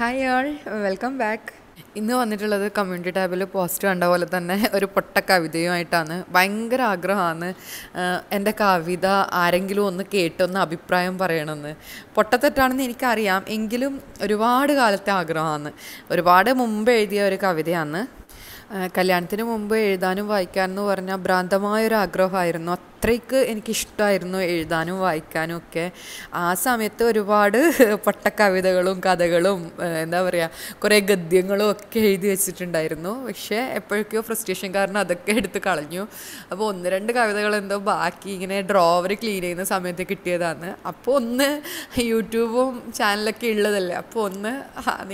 hi ആൾ welcome back ഇന്ന് വന്നിട്ടുള്ളത് community ടാബിൽ പോസ്റ്റ് കണ്ട പോലെ തന്നെ ഒരു പൊട്ട കവിതയുമായിട്ടാണ് ഭയങ്കര ആഗ്രഹമാണ് എൻ്റെ കവിത ആരെങ്കിലും ഒന്ന് കേട്ടൊന്ന് അഭിപ്രായം പറയണമെന്ന് പൊട്ടത്തെറ്റാണെന്ന് എനിക്കറിയാം എങ്കിലും ഒരുപാട് കാലത്തെ ആഗ്രഹമാണ് ഒരുപാട് മുമ്പ് എഴുതിയ ഒരു കവിതയാണ് കല്യാണത്തിന് മുമ്പ് എഴുതാനും വായിക്കാനെന്ന് പറഞ്ഞാൽ ഭ്രാന്തമായൊരു ആഗ്രഹമായിരുന്നു അത്രയ്ക്ക് എനിക്കിഷ്ടമായിരുന്നു എഴുതാനും വായിക്കാനും ഒക്കെ ആ സമയത്ത് ഒരുപാട് പട്ടക്കവിതകളും കഥകളും എന്താ പറയുക കുറേ ഗദ്യങ്ങളും ഒക്കെ എഴുതി വെച്ചിട്ടുണ്ടായിരുന്നു പക്ഷേ എപ്പോഴൊക്കെയോ ഫ്രസ്ട്രേഷൻ കാരണം അതൊക്കെ എടുത്ത് കളഞ്ഞു അപ്പോൾ ഒന്ന് രണ്ട് കവിതകൾ എന്തോ ബാക്കി ഇങ്ങനെ ഡ്രോവർ ക്ലീൻ ചെയ്യുന്ന സമയത്ത് കിട്ടിയതാണ് അപ്പോൾ ഒന്ന് യൂട്യൂബും ചാനലൊക്കെ ഉള്ളതല്ലേ അപ്പോൾ ഒന്ന്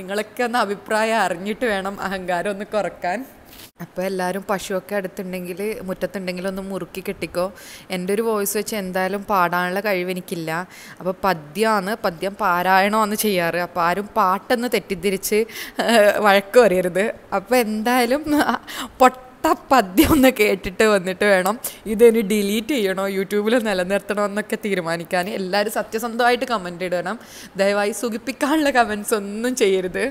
നിങ്ങളൊക്കെ ഒന്ന് അഭിപ്രായം അറിഞ്ഞിട്ട് വേണം അഹങ്കാരം ഒന്ന് കുറക്കാൻ അപ്പോൾ എല്ലാവരും പശുവൊക്കെ അടുത്തുണ്ടെങ്കിൽ മുറ്റത്തുണ്ടെങ്കിൽ ഒന്ന് മുറുക്കി കെട്ടിക്കോ എൻ്റെ ഒരു വോയിസ് വെച്ച് എന്തായാലും പാടാനുള്ള കഴിവ് എനിക്കില്ല അപ്പോൾ പദ്യമാണ് പദ്യം പാരായണമാണ് ചെയ്യാറ് അപ്പോൾ ആരും പാട്ടെന്ന് തെറ്റിദ്ധരിച്ച് വഴക്ക് പറയരുത് അപ്പോൾ എന്തായാലും പൊട്ട പദ്യം ഒന്ന് കേട്ടിട്ട് വന്നിട്ട് വേണം ഇതിനി ഡിലീറ്റ് ചെയ്യണോ യൂട്യൂബിൽ നിലനിർത്തണോ എന്നൊക്കെ തീരുമാനിക്കാൻ എല്ലാവരും സത്യസന്ധമായിട്ട് കമൻ്റ് ഇടണം ദയവായി സുഖിപ്പിക്കാനുള്ള കമൻസ് ഒന്നും ചെയ്യരുത്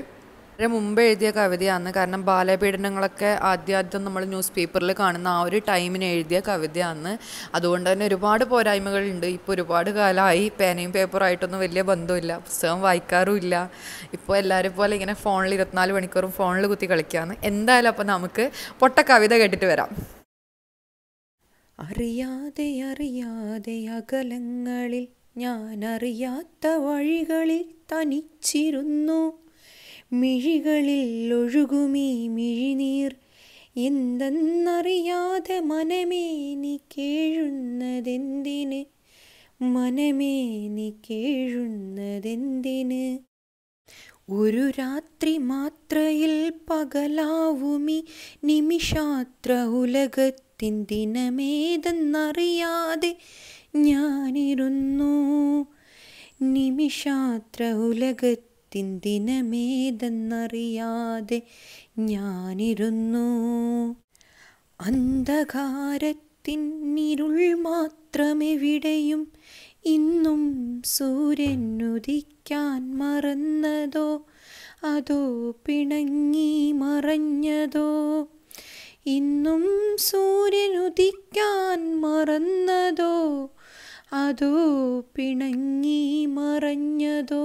വളരെ മുമ്പ് എഴുതിയ കവിതയാണ് കാരണം ബാലപീഡനങ്ങളൊക്കെ ആദ്യാദ്യം നമ്മൾ ന്യൂസ് പേപ്പറിൽ കാണുന്ന ആ ഒരു ടൈമിന് എഴുതിയ കവിതയാണ് അതുകൊണ്ട് തന്നെ ഒരുപാട് പോരായ്മകളുണ്ട് ഇപ്പോൾ ഒരുപാട് കാലമായി പേനയും പേപ്പറായിട്ടൊന്നും വലിയ ബന്ധമില്ല പുസ്തകം വായിക്കാറുമില്ല ഇപ്പോൾ എല്ലാവരും പോലെ ഇങ്ങനെ ഫോണിൽ ഇരുപത്തിനാല് മണിക്കൂറും ഫോണിൽ കുത്തി കളിക്കുകയാണ് എന്തായാലും അപ്പോൾ നമുക്ക് പൊട്ട കവിത കേട്ടിട്ട് വരാം അറിയാതെ അറിയാതെ അകലങ്ങളിൽ ഞാൻ അറിയാത്ത വഴികളിൽ തനിച്ചിരുന്നു മിഴികളിൽ ഒഴുകുമീ മിഴിനീർ എന്തെന്നറിയാതെ മനമേ നീ കേഴുന്നതെന്തിന് മനമേ നീ കേഴുന്നതെന്തിന് ഒരു രാത്രി മാത്രയിൽ പകലാവുമി നിമിഷാത്ര ഉലകത്തിൻ ദിനമേതെന്നറിയാതെ ഞാനിരുന്നു നിമിഷാത്ര ഉലകത്തിൻ ദിനമേതെന്നറിയാതെ ഞാനിരുന്നു അന്ധകാരത്തിനിരുൾ മാത്രമെവിടെയും ഇന്നും സൂര്യനുദിക്കാൻ മറന്നതോ അതോ പിണങ്ങി മറഞ്ഞതോ ഇന്നും സൂര്യനുദിക്കാൻ മറന്നതോ അതോ പിണങ്ങി മറഞ്ഞതോ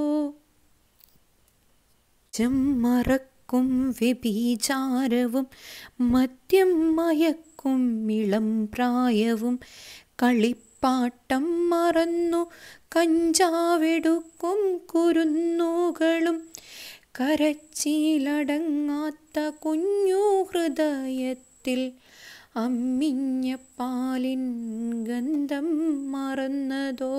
രാജ്യം മറക്കും വ്യഭിചാരവും മദ്യം മയക്കും ഇളം പ്രായവും കളിപ്പാട്ടം മറന്നു കഞ്ചാവെടുക്കും കുരുന്നുകളും കരച്ചിലടങ്ങാത്ത കുഞ്ഞു ഹൃദയത്തിൽ അമ്മിഞ്ഞ പാലിൻ ഗന്ധം മറന്നതോ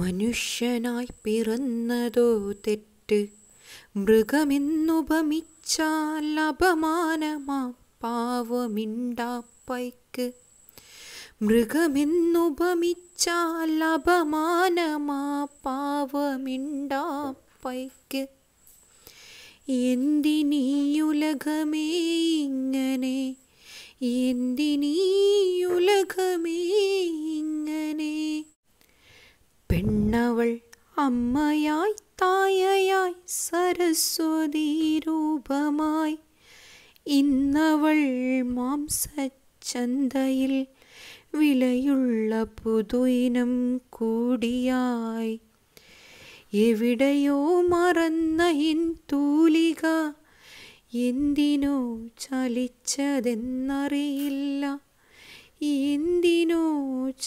മനുഷ്യനായി പിറന്നതോ തെറ്റ് മൃഗമെന്നുപമിച്ചാൽ അപമാനമാ പാവമിണ്ടാപ്പയ്ക്ക് മൃഗമെന്നുപമിച്ചാൽ അപമാനമാ പാവമിണ്ടാപ്പയ്ക്ക് എന്തിനീയുലകമേ ഇങ്ങനെ എന്തിനീയുലകമേ ഇങ്ങനെ പെണ്ണവൾ അമ്മയായി തായയായി സരസ്വതി രൂപമായി ഇന്നവൾ മാംസച്ചന്തയിൽ വിലയുള്ള പുതുയിനം കൂടിയായി എവിടെയോ മറന്ന ഇൻ തൂലിക എന്തിനോ ചലിച്ചതെന്നറിയില്ല എന്തിനോ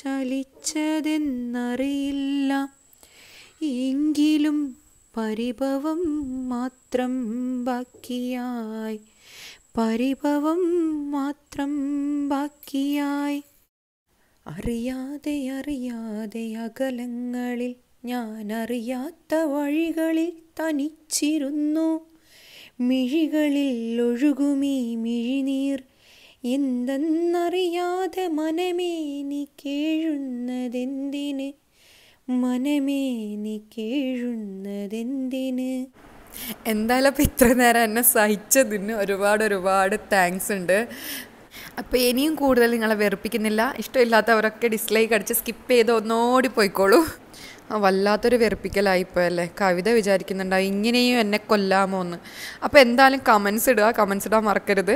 ചലിച്ചതെന്നറിയില്ല എങ്കിലും പരിഭവം മാത്രം ബാക്കിയായി പരിഭവം മാത്രം ബാക്കിയായി അറിയാതെ അറിയാതെ അകലങ്ങളിൽ ഞാൻ അറിയാത്ത വഴികളിൽ തനിച്ചിരുന്നു മിഴികളിൽ ഒഴുകുമീ മിഴിനീർ എന്തെന്നറിയാതെ മനമേ നീ കേഴുന്നതെന്തിന് മനമേ നീ കേഴുന്നതെന്തിന് എന്തായാലും അപ്പം ഇത്ര നേരം എന്നെ സഹിച്ചതിന് ഒരുപാട് ഒരുപാട് താങ്ക്സ് ഉണ്ട് അപ്പോൾ ഇനിയും കൂടുതൽ നിങ്ങളെ വെറുപ്പിക്കുന്നില്ല ഇഷ്ടമില്ലാത്തവരൊക്കെ ഡിസ്ലൈക്ക് അടിച്ച് സ്കിപ്പ് ചെയ്ത് ഒന്നോടി പോയിക്കോളൂ ആ വല്ലാത്തൊരു വെറുപ്പിക്കലായിപ്പോയല്ലേ കവിത വിചാരിക്കുന്നുണ്ടാവും ഇങ്ങനെയും എന്നെ കൊല്ലാമോ എന്ന് അപ്പോൾ എന്തായാലും കമൻസ് ഇടുക കമൻസ് ഇടാൻ മറക്കരുത്